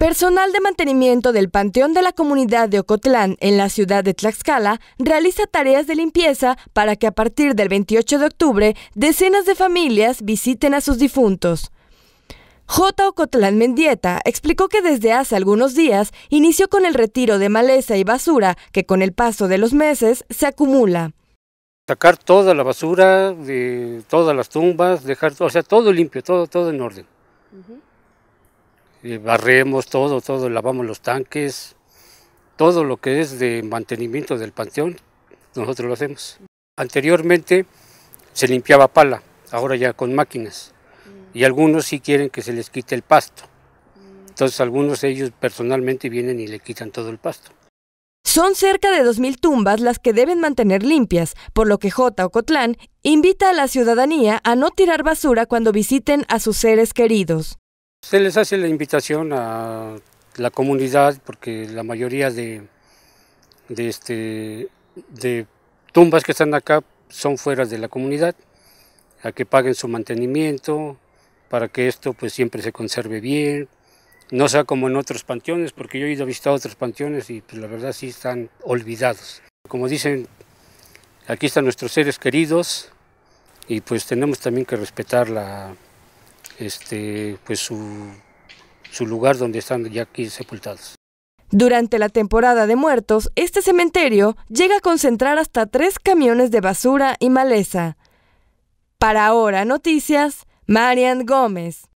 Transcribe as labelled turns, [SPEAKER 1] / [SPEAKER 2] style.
[SPEAKER 1] Personal de mantenimiento del Panteón de la Comunidad de Ocotlán en la ciudad de Tlaxcala realiza tareas de limpieza para que a partir del 28 de octubre decenas de familias visiten a sus difuntos. J. Ocotlán Mendieta explicó que desde hace algunos días inició con el retiro de maleza y basura que con el paso de los meses se acumula.
[SPEAKER 2] Sacar toda la basura de todas las tumbas, dejar, o sea, todo limpio, todo, todo en orden barremos todo, todo, lavamos los tanques, todo lo que es de mantenimiento del panteón, nosotros lo hacemos. Anteriormente se limpiaba pala, ahora ya con máquinas, mm. y algunos sí quieren que se les quite el pasto. Mm. Entonces algunos ellos personalmente vienen y le quitan todo el pasto.
[SPEAKER 1] Son cerca de 2.000 tumbas las que deben mantener limpias, por lo que J. Ocotlán invita a la ciudadanía a no tirar basura cuando visiten a sus seres queridos.
[SPEAKER 2] Se les hace la invitación a la comunidad porque la mayoría de, este, de, tumbas que están acá son fuera de la comunidad, a que paguen su mantenimiento para que esto pues siempre se conserve bien, no sea como en otros panteones, porque yo he ido a visitar otros panteones y pues, la verdad sí están olvidados. Como dicen, aquí están nuestros seres queridos y pues tenemos también que respetar la, este, pues su, su lugar donde están ya aquí sepultados.
[SPEAKER 1] Durante la temporada de muertos, este cementerio llega a concentrar hasta tres camiones de basura y maleza. Para ahora, noticias, Marian Gómez.